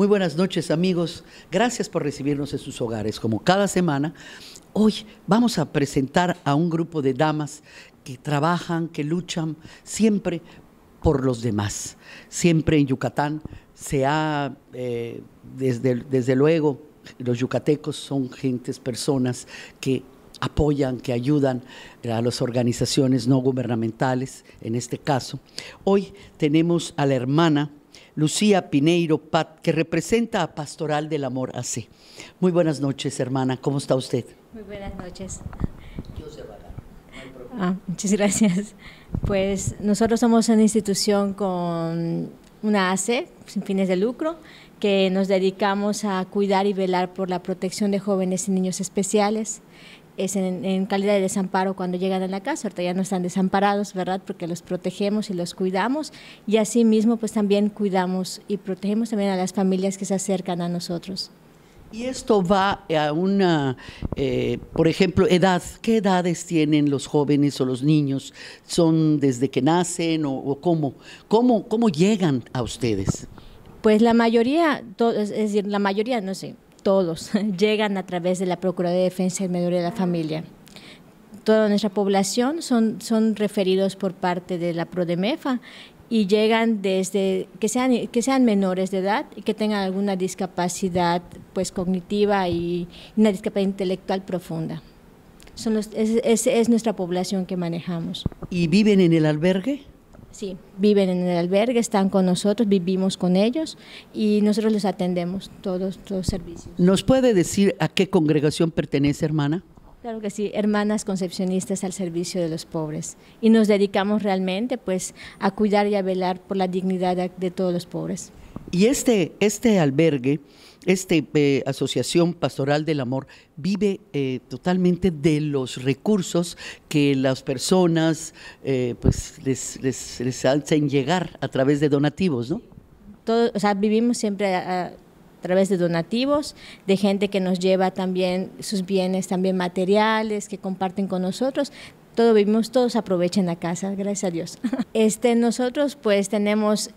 Muy buenas noches amigos, gracias por recibirnos en sus hogares como cada semana. Hoy vamos a presentar a un grupo de damas que trabajan, que luchan siempre por los demás. Siempre en Yucatán se ha, eh, desde, desde luego, los yucatecos son gentes, personas que apoyan, que ayudan a las organizaciones no gubernamentales, en este caso. Hoy tenemos a la hermana Lucía Pineiro Pat, que representa a Pastoral del Amor AC. Muy buenas noches, hermana. ¿Cómo está usted? Muy buenas noches. Ah, muchas gracias. Pues nosotros somos una institución con una AC sin fines de lucro que nos dedicamos a cuidar y velar por la protección de jóvenes y niños especiales es en, calidad de desamparo cuando llegan a la casa, ahorita ya no están desamparados, ¿verdad? Porque los protegemos y los cuidamos y asimismo pues también cuidamos y protegemos también a las familias que se acercan a nosotros. Y esto va a una, eh, por ejemplo, edad. ¿Qué edades tienen los jóvenes o los niños? ¿Son desde que nacen o, cómo? cómo? ¿Cómo llegan a ustedes? Pues la mayoría, es decir, la mayoría, no sé, todos, llegan a través de la Procuraduría de Defensa y menor de la Familia. Toda nuestra población son, son referidos por parte de la PRODEMEFA y llegan desde que sean que sean menores de edad y que tengan alguna discapacidad pues cognitiva y una discapacidad intelectual profunda. Son es nuestra población que manejamos. ¿Y viven en el albergue? Sí, viven en el albergue, están con nosotros, vivimos con ellos y nosotros les atendemos todos los servicios. ¿Nos puede decir a qué congregación pertenece, hermana? Claro que sí, hermanas concepcionistas al servicio de los pobres. Y nos dedicamos realmente pues a cuidar y a velar por la dignidad de todos los pobres. Y este, este albergue, esta eh, Asociación Pastoral del Amor vive eh, totalmente de los recursos que las personas eh, pues, les, les, hacen llegar a través de donativos, ¿no? Todo, o sea, vivimos siempre a, a, través de donativos, de gente que nos lleva también sus bienes también materiales, que comparten con nosotros, todo vivimos, todos aprovechan la casa, gracias a Dios. Este, nosotros pues tenemos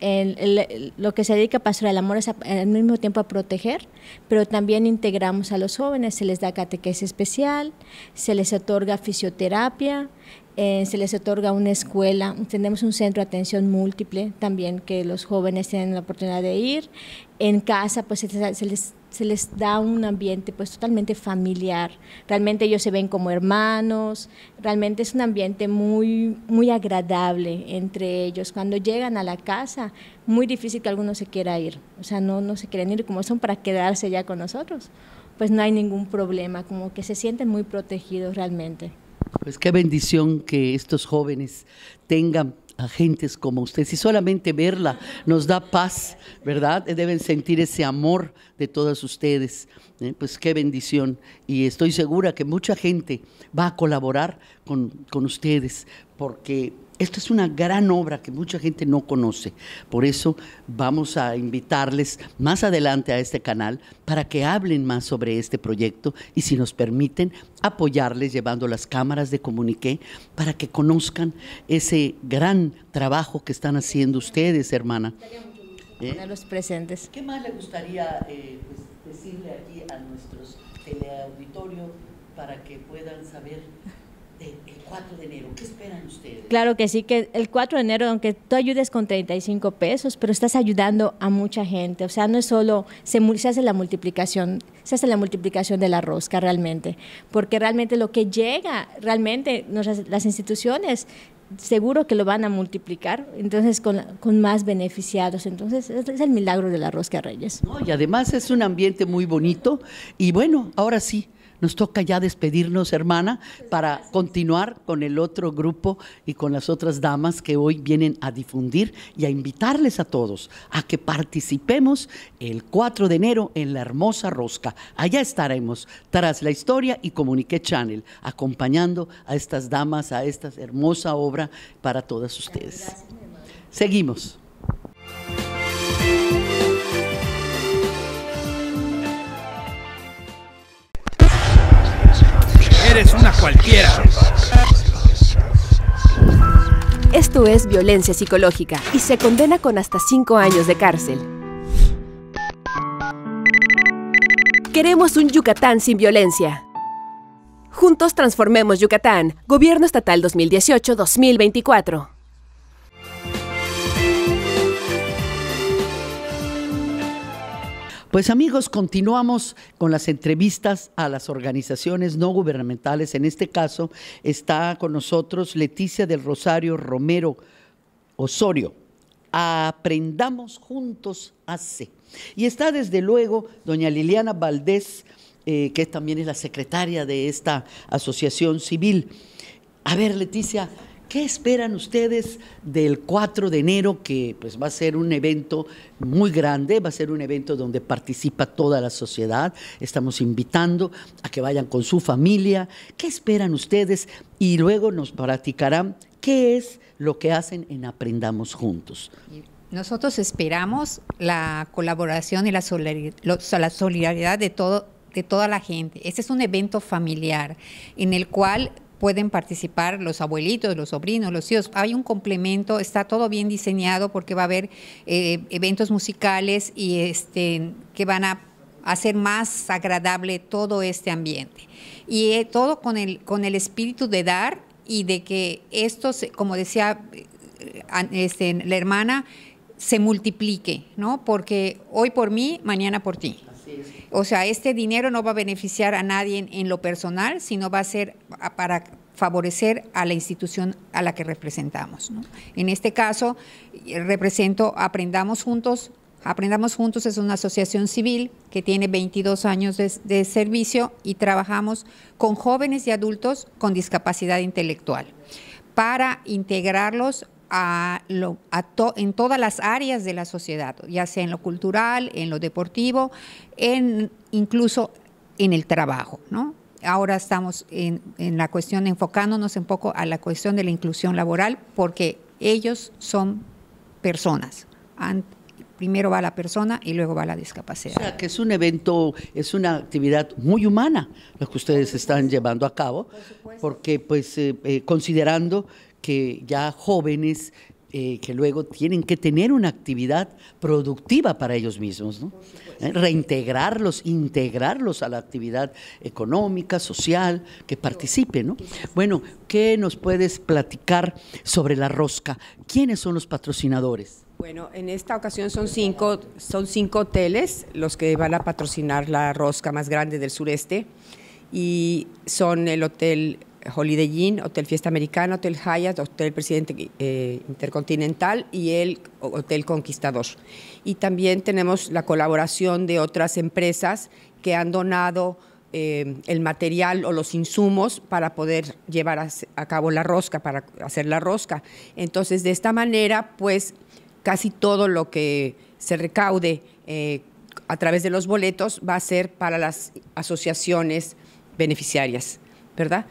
lo que se dedica a pasar el amor es al mismo tiempo a proteger, pero también integramos a los jóvenes, se les da catequesis especial, se les otorga fisioterapia, eh, se les otorga una escuela, tenemos un centro de atención múltiple también que los jóvenes tienen la oportunidad de ir. En casa pues se les, da un ambiente pues totalmente familiar, realmente ellos se ven como hermanos, realmente es un ambiente muy, muy agradable entre ellos. Cuando llegan a la casa, muy difícil que alguno se quiera ir, o sea, no, no se quieren ir como son para quedarse ya con nosotros, pues no hay ningún problema, como que se sienten muy protegidos realmente. Pues qué bendición que estos jóvenes tengan agentes como ustedes y solamente verla nos da paz, ¿verdad? Deben sentir ese amor de todas ustedes. ¿eh? Pues qué bendición. Y estoy segura que mucha gente va a colaborar con, con ustedes porque esto es una gran obra que mucha gente no conoce. Por eso vamos a invitarles más adelante a este canal para que hablen más sobre este proyecto y si nos permiten apoyarles llevando las cámaras de comuniqué para que conozcan ese gran trabajo que están haciendo ustedes, hermana. A los presentes. ¿Qué más le gustaría eh, pues, decirle aquí a nuestros teleauditorio para que puedan saber el 4 de enero. ¿Qué esperan ustedes? Claro que sí, que el 4 de enero, aunque tú ayudes con 35 pesos, pero estás ayudando a mucha gente. O sea, no es solo, se, hace la multiplicación, se hace la multiplicación de la rosca realmente. Porque realmente lo que llega, realmente las instituciones seguro que lo van a multiplicar, entonces con, con, más beneficiados. Entonces, es el milagro de la Rosca Reyes. y además es un ambiente muy bonito. Y bueno, ahora sí, nos toca ya despedirnos, hermana, para continuar con el otro grupo y con las otras damas que hoy vienen a difundir y a invitarles a todos a que participemos el 4 de enero en la hermosa rosca. Allá estaremos tras la historia y Comunique Channel, acompañando a estas damas, a esta hermosa obra para todas ustedes. Seguimos. eres una cualquiera. Esto es violencia psicológica y se condena con hasta 5 años de cárcel. Queremos un Yucatán sin violencia. Juntos transformemos Yucatán. Gobierno Estatal 2018-2024. Pues amigos, continuamos con las entrevistas a las organizaciones no gubernamentales. En este caso está con nosotros Leticia del Rosario Romero Osorio. Aprendamos juntos hace. Y está desde luego doña Liliana Valdés, eh, que también es la secretaria de esta asociación civil. A ver, Leticia, ¿Qué esperan ustedes del 4 de enero, que pues va a ser un evento muy grande, va a ser un evento donde participa toda la sociedad? Estamos invitando a que vayan con su familia. ¿Qué esperan ustedes? Y luego nos platicarán qué es lo que hacen en Aprendamos Juntos. Nosotros esperamos la colaboración y la solidaridad de de toda la gente. Este es un evento familiar en el cual pueden participar los abuelitos, los sobrinos, los tíos. Hay un complemento, está todo bien diseñado porque va a haber eh, eventos musicales y este, que van a hacer más agradable todo este ambiente. Y eh, todo con el, con el espíritu de dar y de que esto, como decía eh, este, la hermana, se multiplique, ¿no? Porque hoy por mí, mañana por ti. O sea, este dinero no va a beneficiar a nadie en, lo personal, sino va a ser para favorecer a la institución a la que representamos. En este caso, eh, represento Aprendamos Juntos. Aprendamos Juntos es una asociación civil que tiene 22 años de servicio y trabajamos con jóvenes y adultos con discapacidad intelectual para integrarlos lo, en todas las áreas de la sociedad, ya sea en lo cultural, en lo deportivo, en, incluso en el trabajo. ¿no? Ahora estamos en, la cuestión, enfocándonos un poco a la cuestión de la inclusión laboral, porque ellos son personas. primero va la persona y luego va la discapacidad. O sea, que es un evento, es una actividad muy humana lo que ustedes están llevando a cabo, porque pues eh, eh, considerando que ya jóvenes eh, que luego tienen que tener una actividad productiva para ellos mismos, ¿no? Eh, reintegrarlos, integrarlos a la actividad económica, social, que participen. ¿no? Bueno, ¿qué nos puedes platicar sobre la rosca? ¿Quiénes son los patrocinadores? Bueno, en esta ocasión son cinco, son cinco hoteles los que van a patrocinar la rosca más grande del sureste y son el Hotel Holiday Inn, Hotel Fiesta Americana, Hotel Hyatt, Hotel Presidente eh, Intercontinental y el Hotel Conquistador. Y también tenemos la colaboración de otras empresas que han donado eh, el material o los insumos para poder llevar a, cabo la rosca, para hacer la rosca. Entonces, de esta manera, pues casi todo lo que se recaude eh, a través de los boletos va a ser para las asociaciones beneficiarias, ¿verdad?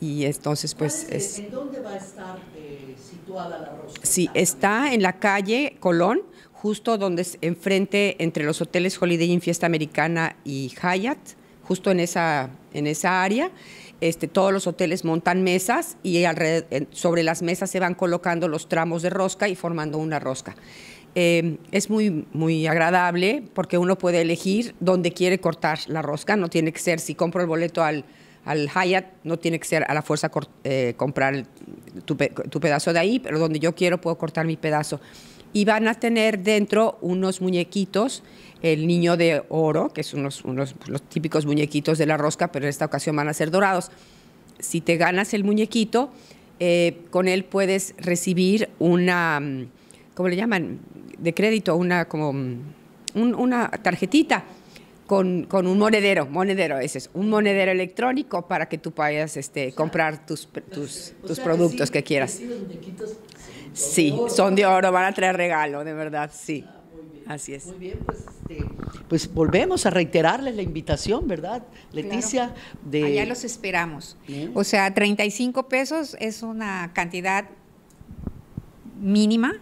y entonces pues es, ¿En dónde va a estar eh, situada la rosca? Sí, está en la calle Colón, justo donde es enfrente entre los hoteles Holiday Inn, Fiesta Americana y Hyatt, justo en esa, en esa área. Este, todos los hoteles montan mesas y sobre las mesas se van colocando los tramos de rosca y formando una rosca. Em, es muy, muy agradable porque uno puede elegir dónde quiere cortar la rosca, no tiene que ser si compro el boleto al al Hyatt, no tiene que ser a la fuerza eh, comprar tu, pedazo de ahí, pero donde yo quiero puedo cortar mi pedazo. Y van a tener dentro unos muñequitos, el niño de oro, que son unos, los típicos muñequitos de la rosca, pero en esta ocasión van a ser dorados. Si te ganas el muñequito, eh, con él puedes recibir una, mm, ¿cómo le llaman? De crédito, una como mm, una tarjetita con, con, un monedero, monedero ese es, un monedero electrónico para que tú puedas este, comprar tus, tus, tus productos que quieras. Sí, son de oro, van a traer regalo, de verdad, sí. Ah, Así es. Muy bien, pues, este, pues, volvemos a reiterarles la invitación, ¿verdad? Leticia. De... Allá los esperamos. O sea, 35 pesos es una cantidad mínima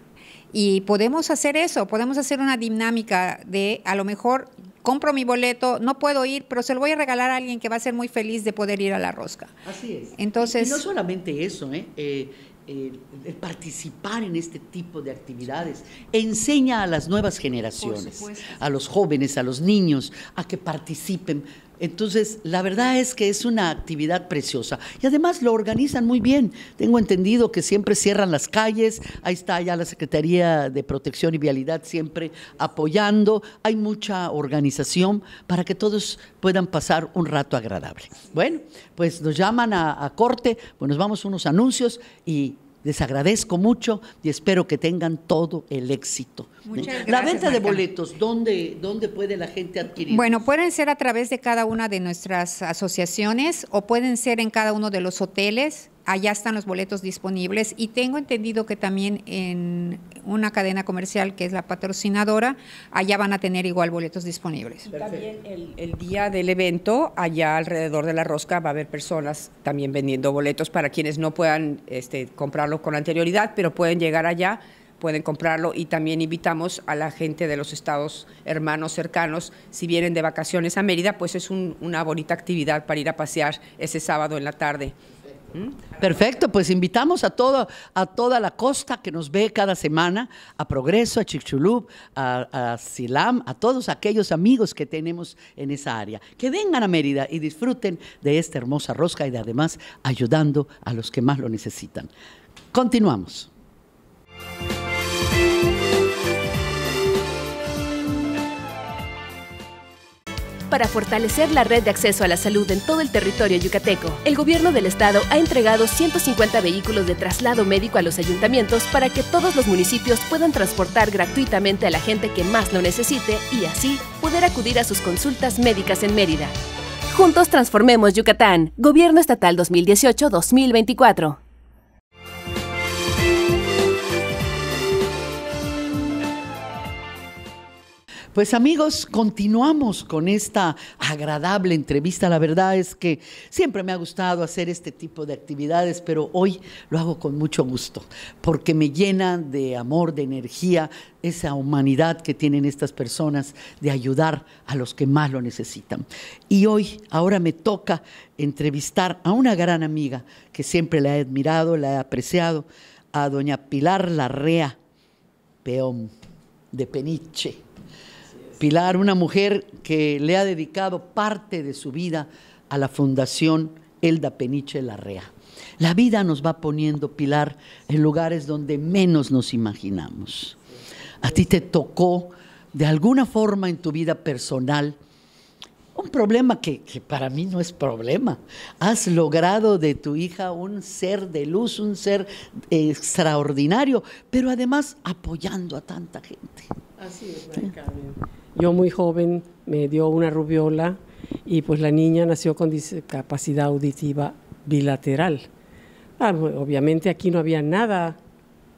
y podemos hacer eso, podemos hacer una dinámica de a lo mejor compro mi boleto, no puedo ir, pero se lo voy a regalar a alguien que va a ser muy feliz de poder ir a la rosca. Así es. Entonces, y no solamente eso, ¿eh? Eh, eh, participar en este tipo de actividades enseña a las nuevas generaciones, a los jóvenes, a los niños, a que participen entonces, la verdad es que es una actividad preciosa. Y además lo organizan muy bien. Tengo entendido que siempre cierran las calles. Ahí está ya la Secretaría de Protección y Vialidad siempre apoyando. Hay mucha organización para que todos puedan pasar un rato agradable. Bueno, pues nos llaman a, corte, pues nos vamos a unos anuncios y les agradezco mucho y espero que tengan todo el éxito. la venta de boletos, ¿dónde, ¿dónde puede la gente adquirir? Bueno, pueden ser a través de cada una de nuestras asociaciones o pueden ser en cada uno de los hoteles allá están los boletos disponibles y tengo entendido que también en una cadena comercial que es la patrocinadora, allá van a tener igual boletos disponibles. También el, día del evento, allá alrededor de la rosca va a haber personas también vendiendo boletos para quienes no puedan este, comprarlo con anterioridad, pero pueden llegar allá pueden comprarlo y también invitamos a la gente de los estados hermanos cercanos, si vienen de vacaciones a Mérida, pues es una bonita actividad para ir a pasear ese sábado en la tarde. ¿Mm? Perfecto, pues invitamos a, a toda la costa que nos ve cada semana, a Progreso, a Chicxulub, a, Silam, a todos aquellos amigos que tenemos en esa área. Que vengan a Mérida y disfruten de esta hermosa rosca y además ayudando a los que más lo necesitan. Continuamos. para fortalecer la red de acceso a la salud en todo el territorio yucateco. El gobierno del estado ha entregado 150 vehículos de traslado médico a los ayuntamientos para que todos los municipios puedan transportar gratuitamente a la gente que más lo necesite y así poder acudir a sus consultas médicas en Mérida. Juntos transformemos Yucatán. Gobierno Estatal 2018-2024. Pues amigos, continuamos con esta agradable entrevista. La verdad es que siempre me ha gustado hacer este tipo de actividades, pero hoy lo hago con mucho gusto, porque me llena de amor, de energía, esa humanidad que tienen estas personas de ayudar a los que más lo necesitan. Y hoy, ahora me toca entrevistar a una gran amiga que siempre la he admirado, la he apreciado, a doña Pilar Larrea, peón de Peniche. Pilar, una mujer que le ha dedicado parte de su vida a la Fundación Elda Peniche Larrea. La vida nos va poniendo, Pilar, en lugares donde menos nos imaginamos. A ti te tocó de alguna forma en tu vida personal un problema que, para mí no es problema. Has logrado de tu hija un ser de luz, un ser extraordinario, pero además apoyando a tanta gente. Así es, yo muy joven me dio una rubiola y pues la niña nació con discapacidad auditiva bilateral. Ah, obviamente aquí no había nada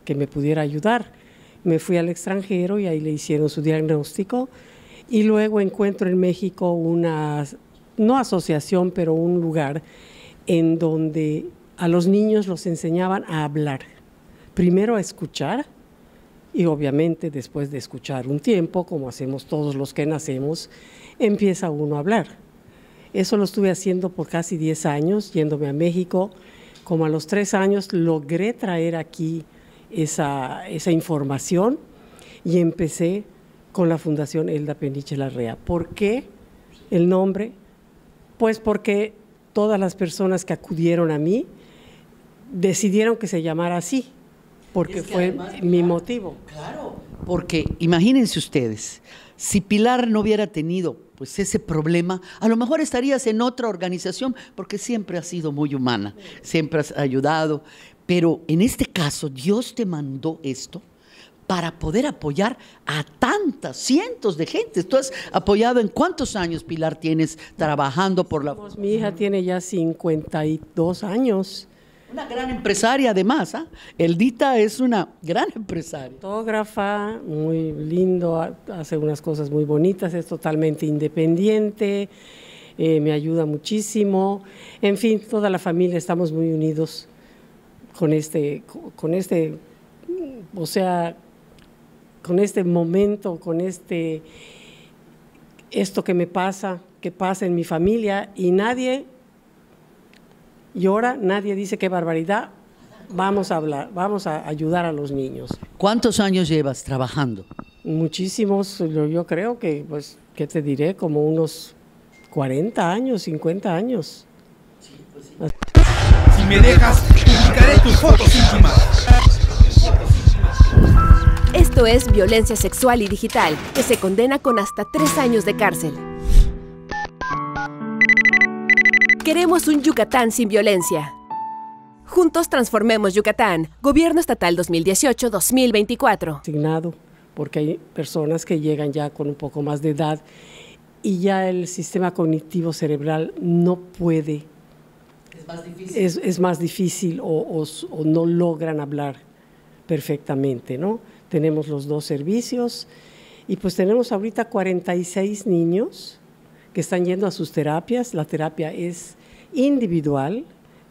que me pudiera ayudar. Me fui al extranjero y ahí le hicieron su diagnóstico y luego encuentro en México una, no asociación, pero un lugar en donde a los niños los enseñaban a hablar, primero a escuchar y obviamente después de escuchar un tiempo, como hacemos todos los que nacemos, empieza uno a hablar. Eso lo estuve haciendo por casi 10 años, yéndome a México. Como a los tres años logré traer aquí esa, esa información y empecé con la Fundación Elda Peniche Larrea. ¿Por qué el nombre? Pues porque todas las personas que acudieron a mí decidieron que se llamara así porque fue mi motivo. Claro, porque imagínense ustedes, si Pilar no hubiera tenido pues ese problema, a lo mejor estarías en otra organización, porque siempre has sido muy humana, siempre has ayudado, pero en este caso Dios te mandó esto para poder apoyar a tantas, cientos de gente. Tú has apoyado en cuántos años, Pilar, tienes trabajando por la... Pues mi hija tiene ya 52 años. Una gran empresaria además, ¿eh? Eldita es una gran empresaria. Fotógrafa, muy lindo, hace unas cosas muy bonitas, es totalmente independiente, eh, me ayuda muchísimo. En fin, toda la familia estamos muy unidos con este, con este, o sea, con este momento, con este, esto que me pasa, que pasa en mi familia y nadie y ahora nadie dice qué barbaridad. Vamos a hablar, vamos a ayudar a los niños. ¿Cuántos años llevas trabajando? Muchísimos, yo creo que, pues, ¿qué te diré? Como unos 40 años, 50 años. Si me dejas, publicaré tus fotos íntimas. Esto es violencia sexual y digital, que se condena con hasta tres años de cárcel. Queremos un Yucatán sin violencia. Juntos transformemos Yucatán. Gobierno Estatal 2018-2024. Asignado, porque hay personas que llegan ya con un poco más de edad y ya el sistema cognitivo cerebral no puede. Es más difícil. Es, más difícil o no logran hablar perfectamente, ¿no? Tenemos los dos servicios y pues tenemos ahorita 46 niños que están yendo a sus terapias. La terapia es individual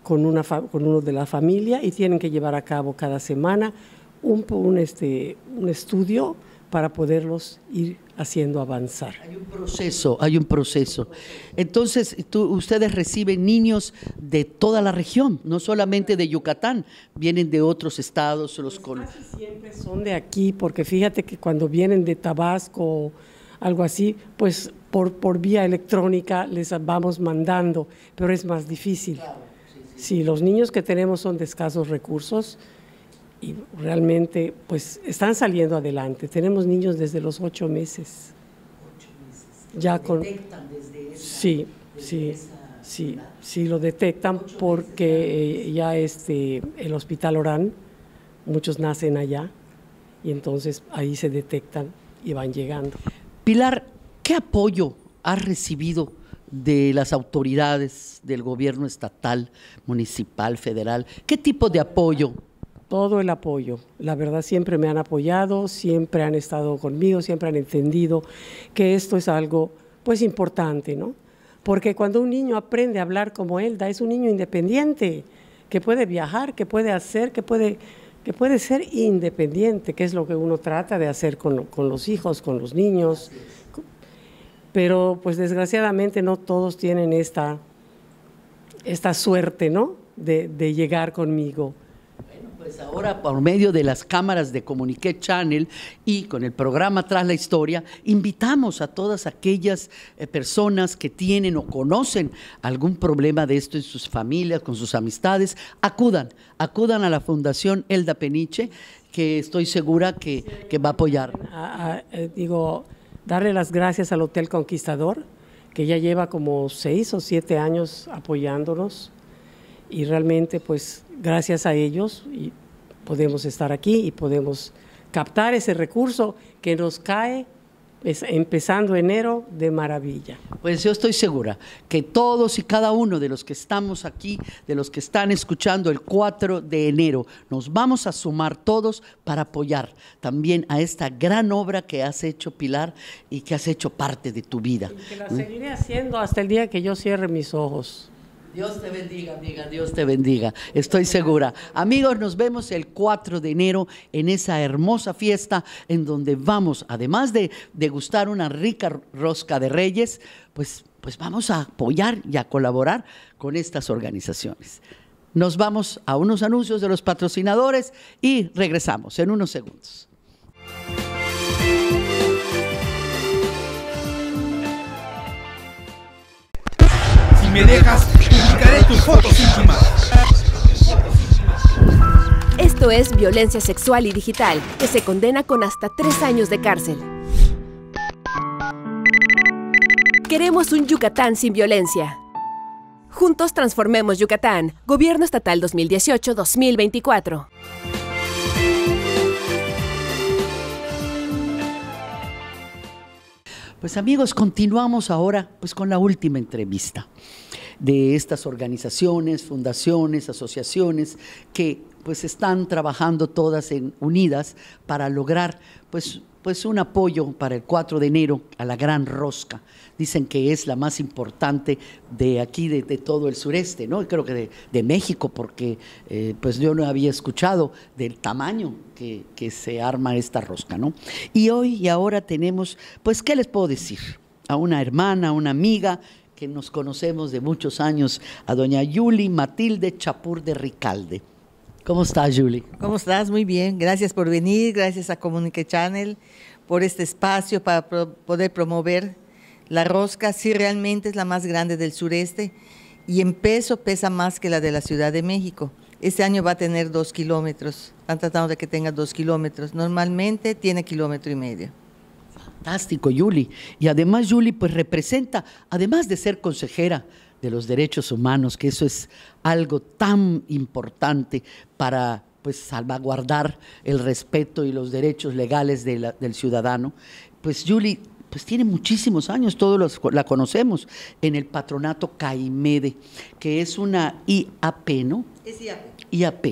con, una con uno de la familia y tienen que llevar a cabo cada semana un, este, un estudio para poderlos ir haciendo avanzar. Hay un proceso, hay un proceso. Entonces, tú, ustedes reciben niños de toda la región, no solamente de Yucatán, vienen de otros estados. Los siempre son de aquí, porque fíjate que cuando vienen de Tabasco o algo así, pues por, vía electrónica les vamos mandando, pero es más difícil. Si los niños que tenemos son de escasos recursos y realmente pues están saliendo adelante. Tenemos niños desde los ocho meses. Ocho meses. Ya con, detectan desde esa, sí, sí, sí, sí, lo detectan porque ya este, el hospital Orán, muchos nacen allá y entonces ahí se detectan y van llegando. Pilar, ¿Qué apoyo ha recibido de las autoridades del gobierno estatal, municipal, federal? ¿Qué tipo de apoyo? Todo el apoyo. La verdad siempre me han apoyado, siempre han estado conmigo, siempre han entendido que esto es algo pues importante, ¿no? Porque cuando un niño aprende a hablar como Elda, es un niño independiente, que puede viajar, que puede hacer, que puede, que puede ser independiente, que es lo que uno trata de hacer con los hijos, con los niños, pero pues desgraciadamente no todos tienen esta, esta suerte, ¿no? De, llegar conmigo. Bueno, pues ahora por medio de las cámaras de Comunique Channel y con el programa Tras la Historia, invitamos a todas aquellas eh, personas que tienen o conocen algún problema de esto en sus familias, con sus amistades, acudan, acudan a la Fundación Elda Peniche, que estoy segura que, va a apoyar. Eh, digo, darle las gracias al Hotel Conquistador, que ya lleva como seis o siete años apoyándonos y realmente pues gracias a ellos podemos estar aquí y podemos captar ese recurso que nos cae empezando enero de maravilla. Pues yo estoy segura que todos y cada uno de los que estamos aquí, de los que están escuchando el 4 de enero, nos vamos a sumar todos para apoyar también a esta gran obra que has hecho, Pilar, y que has hecho parte de tu vida. que la seguiré haciendo hasta el día que yo cierre mis ojos. Dios te bendiga, amiga, Dios te bendiga. Estoy segura. Amigos, nos vemos el 4 de enero en esa hermosa fiesta en donde vamos, además de degustar una rica rosca de reyes, pues, pues vamos a apoyar y a colaborar con estas organizaciones. Nos vamos a unos anuncios de los patrocinadores y regresamos en unos segundos. Si me dejas esto es violencia sexual y digital, que se condena con hasta tres años de cárcel. Queremos un Yucatán sin violencia. Juntos transformemos Yucatán. Gobierno Estatal 2018-2024. Pues amigos, continuamos ahora pues con la última entrevista de estas organizaciones, fundaciones, asociaciones que pues están trabajando todas en, unidas para lograr pues pues un apoyo para el 4 de enero a la Gran Rosca. Dicen que es la más importante de aquí, de, todo el sureste, ¿no? Creo que de, de México, porque eh, pues yo no había escuchado del tamaño que, que, se arma esta rosca, ¿no? Y hoy y ahora tenemos, pues, ¿qué les puedo decir? A una hermana, a una amiga, que nos conocemos de muchos años, a doña Yuli Matilde Chapur de Ricalde. ¿Cómo estás, Yuli? ¿Cómo estás? Muy bien. Gracias por venir, gracias a Comunique Channel por este espacio para poder promover la rosca. Sí, realmente es la más grande del sureste y en peso pesa más que la de la Ciudad de México. Este año va a tener dos kilómetros. Están tratando de que tenga dos kilómetros. Normalmente tiene kilómetro y medio fantástico, Yuli. Y además, Yuli, pues representa, además de ser consejera de los derechos humanos, que eso es algo tan importante para pues salvaguardar el respeto y los derechos legales del ciudadano. Pues Yuli, pues tiene muchísimos años, todos los, la conocemos, en el patronato CAIMEDE, que es una IAP, ¿no? Es IAP. IAP.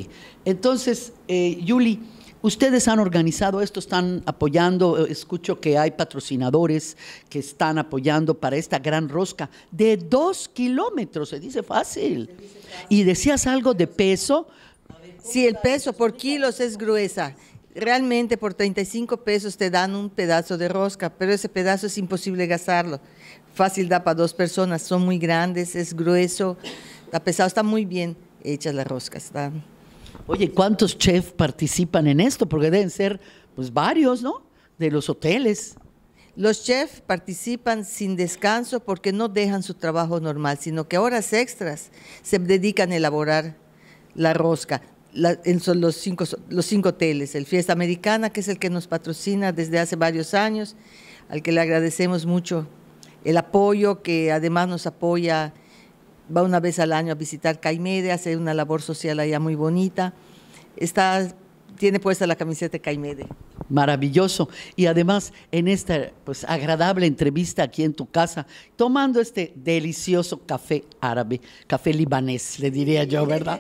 Entonces, eh, Yuli, Ustedes han organizado esto, están apoyando, eh, escucho que hay patrocinadores que están apoyando para esta gran rosca de dos kilómetros, se dice fácil. Y decías algo de peso. Sí, el peso por kilos es gruesa realmente por 35 pesos te dan un pedazo de rosca, pero ese pedazo es imposible gastarlo. Fácil da para dos personas, son muy grandes, es grueso, está pesado, está muy bien hecha la rosca. Está... Oye, ¿cuántos chefs participan en esto? Porque deben ser pues varios, ¿no? De los hoteles. Los chefs participan sin descanso porque no dejan su trabajo normal, sino que horas extras se dedican a elaborar la rosca. en son los, cinco, los cinco hoteles, el Fiesta Americana, que es el que nos patrocina desde hace varios años, al que le agradecemos mucho el apoyo, que además nos apoya va una vez al año a visitar Caimede, hace una labor social allá muy bonita. Está, tiene puesta la camiseta de Caimede. Maravilloso. Y además, en esta pues, agradable entrevista aquí en tu casa, tomando este delicioso café árabe, café libanés, le diría yo, ¿verdad?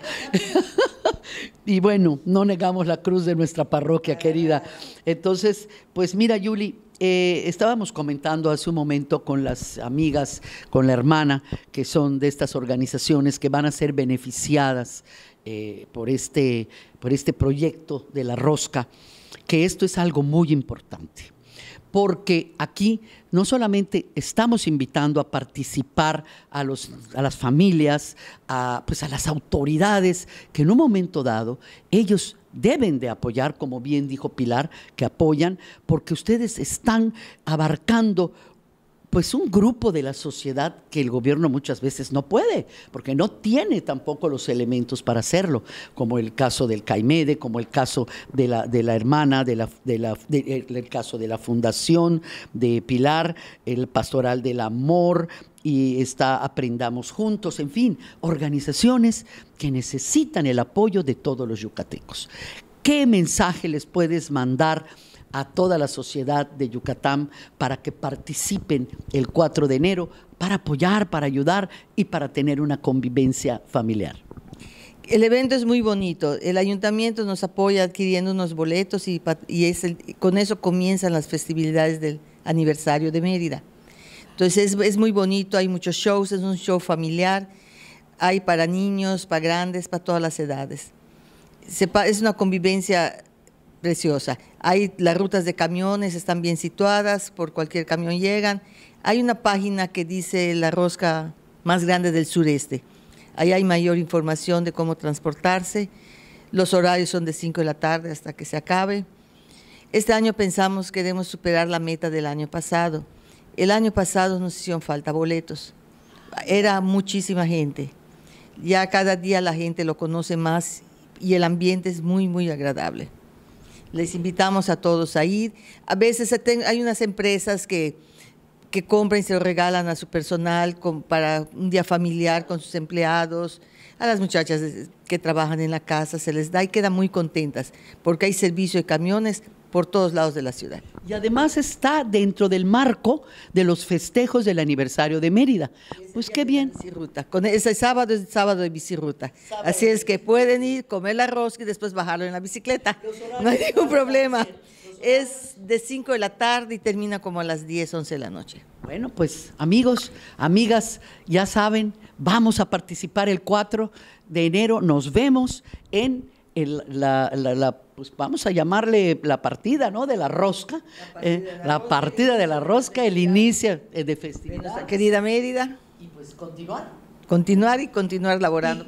y bueno, no negamos la cruz de nuestra parroquia, querida. Entonces, pues mira, Yuli, eh, estábamos comentando hace un momento con las amigas, con la hermana, que son de estas organizaciones que van a ser beneficiadas eh, por, este, por este proyecto de la rosca, que esto es algo muy importante, porque aquí no solamente estamos invitando a participar a, a las familias, a, pues a las autoridades, que en un momento dado ellos deben de apoyar, como bien dijo Pilar, que apoyan, porque ustedes están abarcando pues un grupo de la sociedad que el gobierno muchas veces no puede, porque no tiene tampoco los elementos para hacerlo, como el caso del Caimede, como el caso de la, de la hermana, de la, el caso de la fundación de Pilar, el pastoral del amor, y está Aprendamos Juntos, en fin, organizaciones que necesitan el apoyo de todos los yucatecos. ¿Qué mensaje les puedes mandar a toda la sociedad de Yucatán para que participen el 4 de enero, para apoyar, para ayudar y para tener una convivencia familiar? El evento es muy bonito. El ayuntamiento nos apoya adquiriendo unos boletos y, y es con eso comienzan las festividades del aniversario de Mérida. Entonces es, muy bonito, hay muchos shows, es un show familiar, hay para niños, para grandes, para todas las edades. es una convivencia preciosa. Hay las rutas de camiones, están bien situadas, por cualquier camión llegan. Hay una página que dice la rosca más grande del sureste. Ahí hay mayor información de cómo transportarse. Los horarios son de 5 de la tarde hasta que se acabe. Este año pensamos queremos superar la meta del año pasado. El año pasado nos hicieron falta boletos. Era muchísima gente. Ya cada día la gente lo conoce más y el ambiente es muy, muy agradable. Les invitamos a todos a ir. A veces hay unas empresas que, que compran y se lo regalan a su personal para un día familiar con sus empleados. A las muchachas eh, que trabajan en la casa se les da y quedan muy contentas porque hay servicio de camiones por todos lados de la ciudad. Y además está dentro del marco de los festejos del aniversario de Mérida. Pues qué bien. Bicirruta. ese sábado es sábado de bicirruta. Así es que pueden ir, comer el arroz y después bajarlo en la bicicleta. No hay ningún problema. Es de 5 de la tarde y termina como a las 10, 11 de la noche. Bueno, pues amigos, amigas, ya saben, vamos a participar el 4 de enero. Nos vemos en la, la, la pues vamos a llamarle la partida, ¿no? De la rosca, la eh, partida, de, la rosca, el inicio eh, de festividad. querida Mérida. Y pues continuar. Continuar y continuar laborando.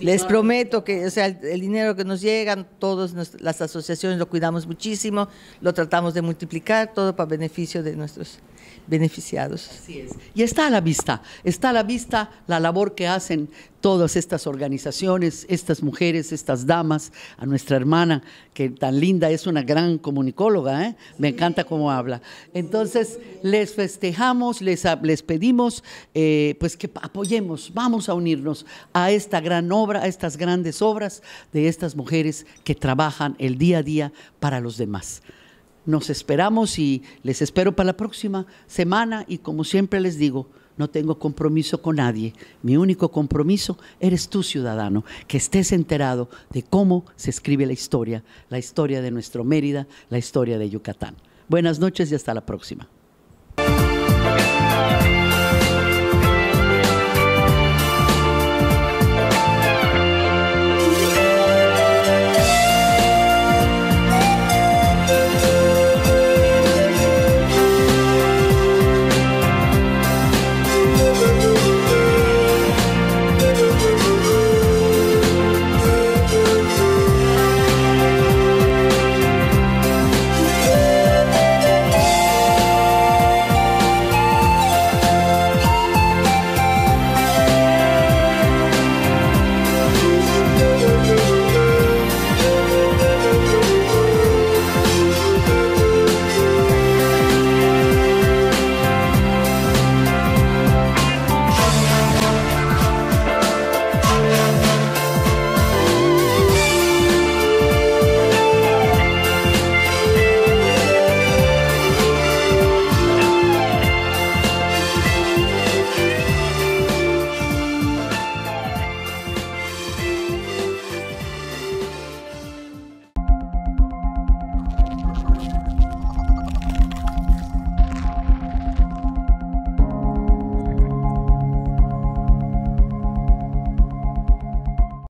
Les prometo que o sea, el, dinero que nos llegan, todas las asociaciones lo cuidamos muchísimo, lo tratamos de multiplicar, todo para beneficio de nuestros beneficiados. es. Y está a la vista, está a la vista la labor que hacen todas estas organizaciones, estas mujeres, estas damas, a nuestra hermana, que tan linda es una gran comunicóloga, ¿eh? me encanta cómo habla. Entonces, les festejamos, les, les pedimos eh, pues que apoyemos, vamos a unirnos a esta gran obra, a estas grandes obras de estas mujeres que trabajan el día a día para los demás. Nos esperamos y les espero para la próxima semana y como siempre les digo, no tengo compromiso con nadie. Mi único compromiso eres tú, ciudadano, que estés enterado de cómo se escribe la historia, la historia de nuestro Mérida, la historia de Yucatán. Buenas noches y hasta la próxima.